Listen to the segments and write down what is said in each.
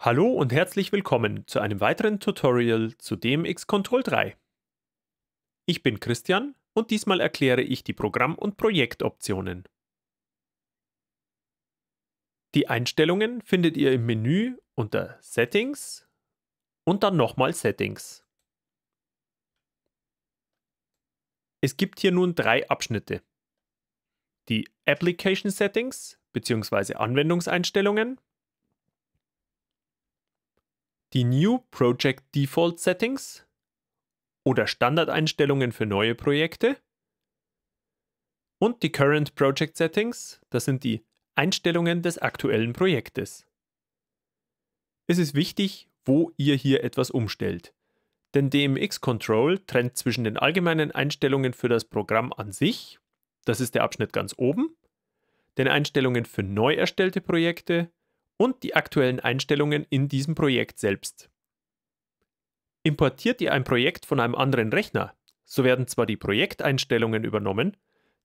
Hallo und herzlich willkommen zu einem weiteren Tutorial zu DMX Control 3. Ich bin Christian und diesmal erkläre ich die Programm- und Projektoptionen. Die Einstellungen findet ihr im Menü unter Settings und dann nochmal Settings. Es gibt hier nun drei Abschnitte. Die Application Settings bzw. Anwendungseinstellungen die New Project Default Settings oder Standardeinstellungen für neue Projekte und die Current Project Settings, das sind die Einstellungen des aktuellen Projektes. Es ist wichtig, wo ihr hier etwas umstellt, denn DMX Control trennt zwischen den allgemeinen Einstellungen für das Programm an sich, das ist der Abschnitt ganz oben, den Einstellungen für neu erstellte Projekte und die aktuellen Einstellungen in diesem Projekt selbst. Importiert ihr ein Projekt von einem anderen Rechner, so werden zwar die Projekteinstellungen übernommen,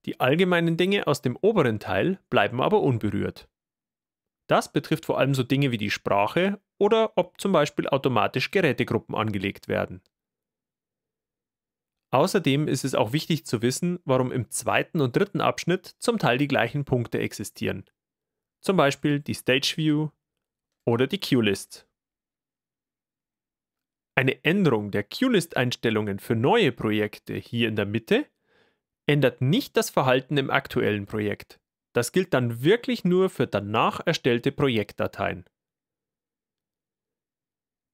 die allgemeinen Dinge aus dem oberen Teil bleiben aber unberührt. Das betrifft vor allem so Dinge wie die Sprache oder ob zum Beispiel automatisch Gerätegruppen angelegt werden. Außerdem ist es auch wichtig zu wissen, warum im zweiten und dritten Abschnitt zum Teil die gleichen Punkte existieren zum Beispiel die Stage View oder die Queue-List. Eine Änderung der Queue-List-Einstellungen für neue Projekte hier in der Mitte ändert nicht das Verhalten im aktuellen Projekt. Das gilt dann wirklich nur für danach erstellte Projektdateien.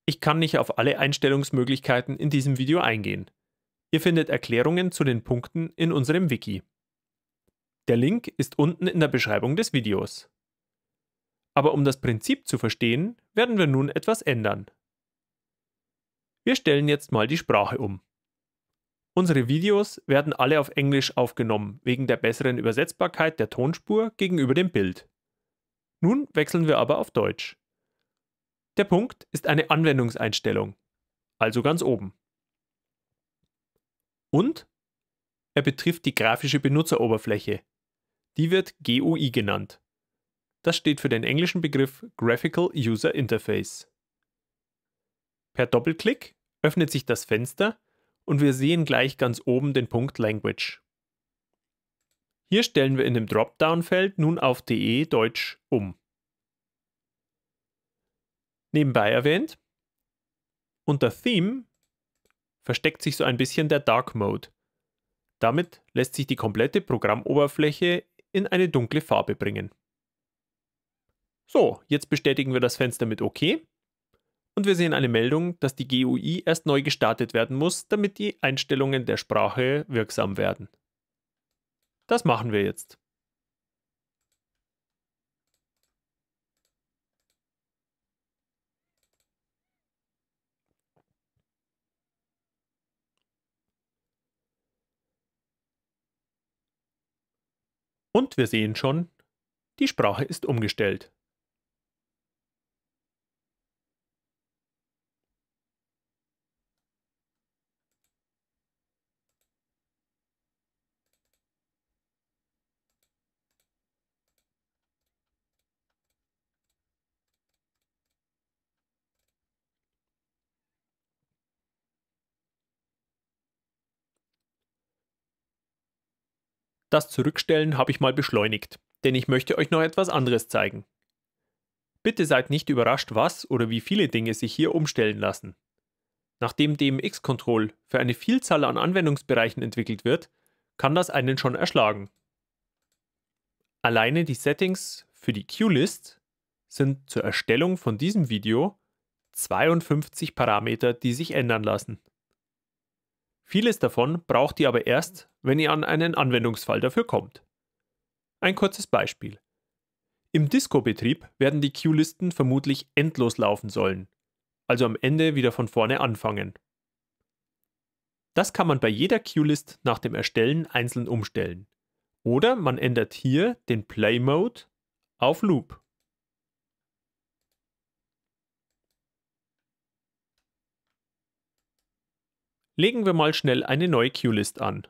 Ich kann nicht auf alle Einstellungsmöglichkeiten in diesem Video eingehen. Ihr findet Erklärungen zu den Punkten in unserem Wiki. Der Link ist unten in der Beschreibung des Videos. Aber um das Prinzip zu verstehen, werden wir nun etwas ändern. Wir stellen jetzt mal die Sprache um. Unsere Videos werden alle auf Englisch aufgenommen, wegen der besseren Übersetzbarkeit der Tonspur gegenüber dem Bild. Nun wechseln wir aber auf Deutsch. Der Punkt ist eine Anwendungseinstellung, also ganz oben. Und er betrifft die grafische Benutzeroberfläche. Die wird GUI genannt. Das steht für den englischen Begriff Graphical User Interface. Per Doppelklick öffnet sich das Fenster und wir sehen gleich ganz oben den Punkt Language. Hier stellen wir in dem Dropdown-Feld nun auf DE Deutsch um. Nebenbei erwähnt, unter Theme versteckt sich so ein bisschen der Dark Mode. Damit lässt sich die komplette Programmoberfläche in eine dunkle Farbe bringen. So, jetzt bestätigen wir das Fenster mit OK und wir sehen eine Meldung, dass die GUI erst neu gestartet werden muss, damit die Einstellungen der Sprache wirksam werden. Das machen wir jetzt. Und wir sehen schon, die Sprache ist umgestellt. Das Zurückstellen habe ich mal beschleunigt, denn ich möchte euch noch etwas anderes zeigen. Bitte seid nicht überrascht, was oder wie viele Dinge sich hier umstellen lassen. Nachdem DMX-Control für eine Vielzahl an Anwendungsbereichen entwickelt wird, kann das einen schon erschlagen. Alleine die Settings für die Q-List sind zur Erstellung von diesem Video 52 Parameter, die sich ändern lassen. Vieles davon braucht ihr aber erst, wenn ihr an einen Anwendungsfall dafür kommt. Ein kurzes Beispiel. Im Disco-Betrieb werden die Queue-Listen vermutlich endlos laufen sollen, also am Ende wieder von vorne anfangen. Das kann man bei jeder Queue-List nach dem Erstellen einzeln umstellen. Oder man ändert hier den Play-Mode auf Loop. Legen wir mal schnell eine neue Queue-List an.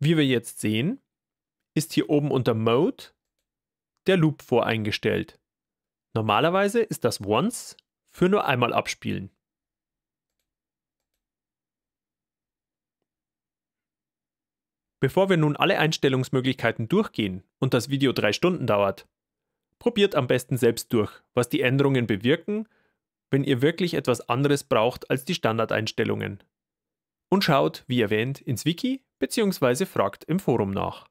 Wie wir jetzt sehen, ist hier oben unter Mode der Loop voreingestellt. Normalerweise ist das Once für nur einmal abspielen. Bevor wir nun alle Einstellungsmöglichkeiten durchgehen und das Video drei Stunden dauert, Probiert am besten selbst durch, was die Änderungen bewirken, wenn ihr wirklich etwas anderes braucht als die Standardeinstellungen. Und schaut, wie erwähnt, ins Wiki bzw. fragt im Forum nach.